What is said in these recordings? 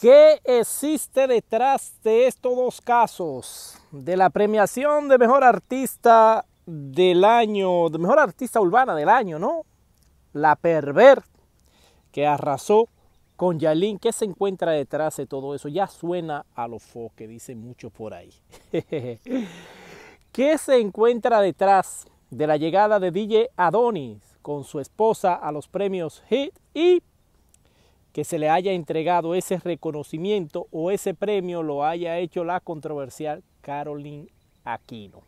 ¿Qué existe detrás de estos dos casos? De la premiación de mejor artista del año, de mejor artista urbana del año, ¿no? La pervert que arrasó con Yalin. ¿Qué se encuentra detrás de todo eso? Ya suena a lo fo que dicen mucho por ahí. ¿Qué se encuentra detrás de la llegada de DJ Adonis con su esposa a los premios Hit y que se le haya entregado ese reconocimiento o ese premio lo haya hecho la controversial Caroline Aquino.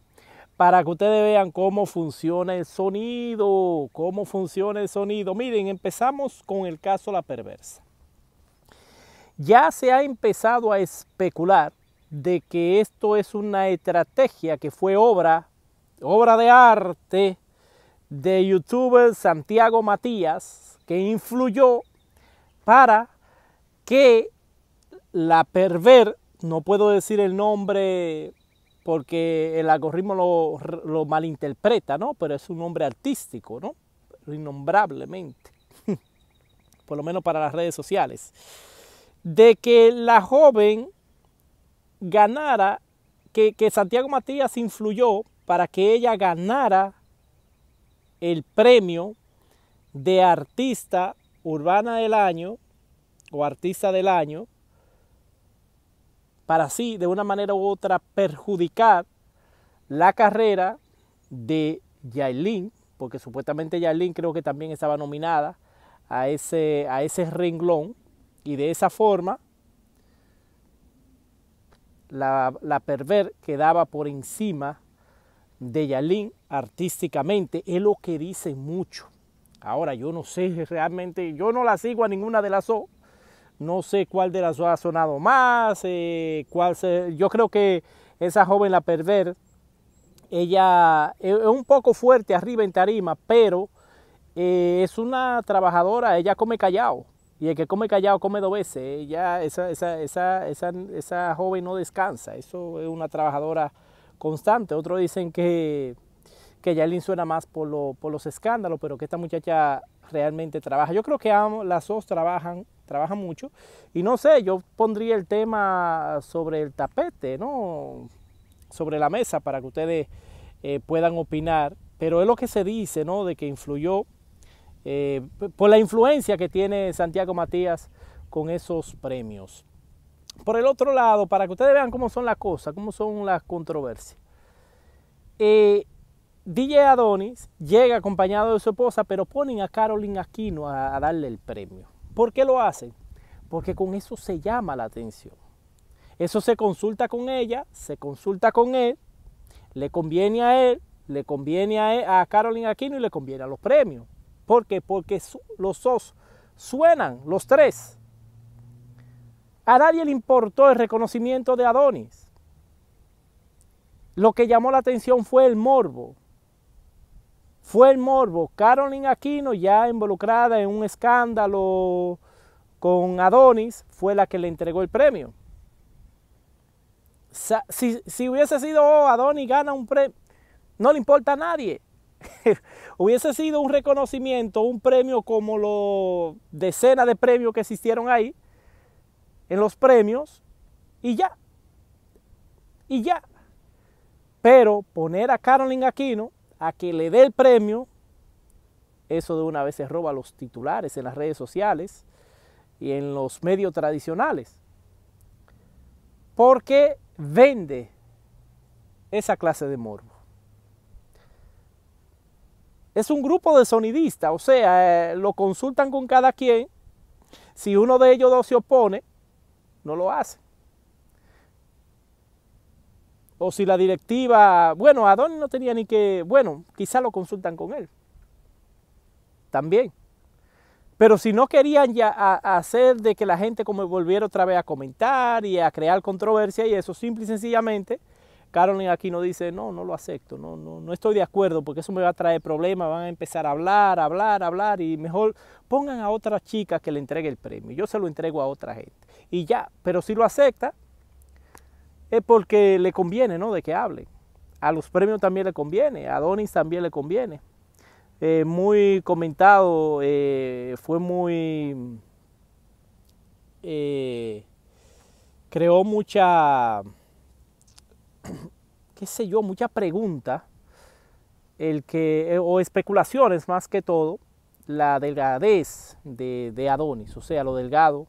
Para que ustedes vean cómo funciona el sonido, cómo funciona el sonido. Miren, empezamos con el caso La Perversa. Ya se ha empezado a especular de que esto es una estrategia que fue obra, obra de arte de youtuber Santiago Matías, que influyó para que la perver, no puedo decir el nombre porque el algoritmo lo, malinterpreta, ¿no? Pero es un nombre artístico, ¿no? Innombrablemente, por lo menos para las redes sociales, de que la joven ganara, que, que Santiago Matías influyó para que ella ganara el premio de artista urbana del año o artista del año, para así, de una manera u otra, perjudicar la carrera de Yailin, porque supuestamente Yailin creo que también estaba nominada a ese, a ese renglón, y de esa forma la, la perver quedaba por encima de Yalín artísticamente, es lo que dice mucho. Ahora yo no sé realmente, yo no la sigo a ninguna de las dos. No sé cuál de las dos ha sonado más, eh, cuál se, yo creo que esa joven la Perver, ella es un poco fuerte arriba en tarima, pero eh, es una trabajadora, ella come callado. Y el que come callado come dos veces. Ella, esa, esa joven no descansa. Eso es una trabajadora constante. Otros dicen que que ya le suena más por, los escándalos, pero que esta muchacha realmente trabaja. Yo creo que las dos trabajan, trabajan mucho. Y no sé, yo pondría el tema sobre el tapete, ¿no? Sobre la mesa para que ustedes eh, puedan opinar. Pero es lo que se dice, ¿no? De que influyó eh, por la influencia que tiene Santiago Matías con esos premios. Por el otro lado, para que ustedes vean cómo son las cosas, cómo son las controversias. Eh, DJ Adonis llega acompañado de su esposa, pero ponen a Carolyn Aquino a, darle el premio. ¿Por qué lo hacen? Porque con eso se llama la atención. Eso se consulta con ella, se consulta con él, le conviene a él, le conviene a, él, e, Carolyn Aquino y le conviene a los premios. ¿Por qué? Porque los dos suenan, los tres. A nadie le importó el reconocimiento de Adonis. Lo que llamó la atención fue el morbo fue el morbo. Carolyn Aquino, ya involucrada en un escándalo con Adonis, fue la que le entregó el premio. Si, hubiese sido oh, Adonis gana un premio, no le importa a nadie. hubiese sido un reconocimiento, un premio como los decenas de premios que existieron ahí, en los premios, y ya. Y ya. Pero poner a Carolyn Aquino a que le dé el premio, eso de una vez se roba los titulares en las redes sociales y en los medios tradicionales. Porque vende esa clase de morbo. Es un grupo de sonidistas, o sea, eh, lo consultan con cada quien. Si uno de ellos dos se opone, no lo hace o si la directiva, bueno, Adonis no tenía ni que, bueno, quizá lo consultan con él. También. Pero si no querían ya hacer de que la gente como volviera otra vez a comentar y a crear controversia y eso, simple y sencillamente, Carolyn aquí no dice, no, no lo acepto, no, no, no estoy de acuerdo porque eso me va a traer problemas, van a empezar a hablar, hablar, hablar y mejor pongan a otra chica que le entregue el premio, yo se lo entrego a otra gente. Y ya, pero si lo acepta, es porque le conviene, ¿no? De que hable. A los premios también le conviene, a Adonis también le conviene. Eh, muy comentado, eh, fue muy... Eh, creó mucha, qué sé yo, mucha pregunta, el que, o especulaciones más que todo, la delgadez de Adonis, o sea, lo delgado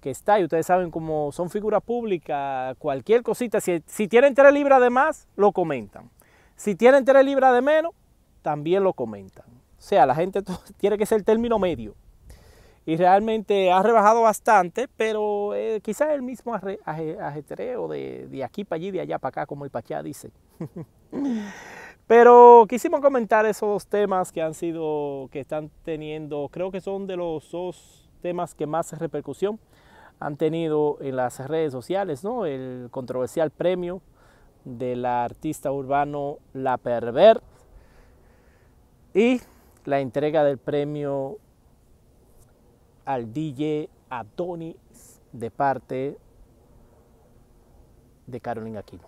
que está, y ustedes saben como son figuras públicas, cualquier cosita, si, si tienen tres libras de más, lo comentan. Si tienen tres libras de menos, también lo comentan. O sea, la gente tiene que ser el término medio. Y realmente ha rebajado bastante, pero eh, quizás el mismo ajetreo de, de aquí para allí, de allá para acá, como el Pachá dice. Pero quisimos comentar esos temas que han sido, que están teniendo, creo que son de los dos temas que más repercusión han tenido en las redes sociales, ¿no? El controversial premio del artista urbano La Pervert y la entrega del premio al DJ Adonis de parte de Carolina Aquino.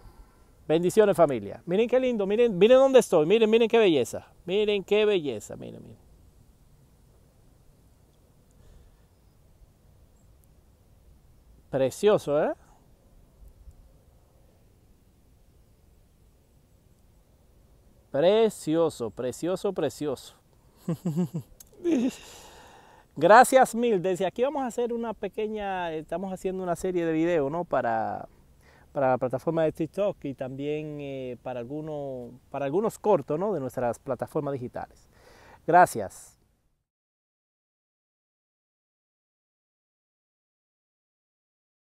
Bendiciones familia. Miren qué lindo, miren, miren dónde estoy, miren, miren qué belleza, miren qué belleza, miren, miren. Precioso, ¿eh? Precioso, precioso, precioso. Gracias mil. Desde aquí vamos a hacer una pequeña, estamos haciendo una serie de videos, ¿no? Para, para la plataforma de TikTok y también eh, para, algunos, para algunos cortos, ¿no? De nuestras plataformas digitales. Gracias.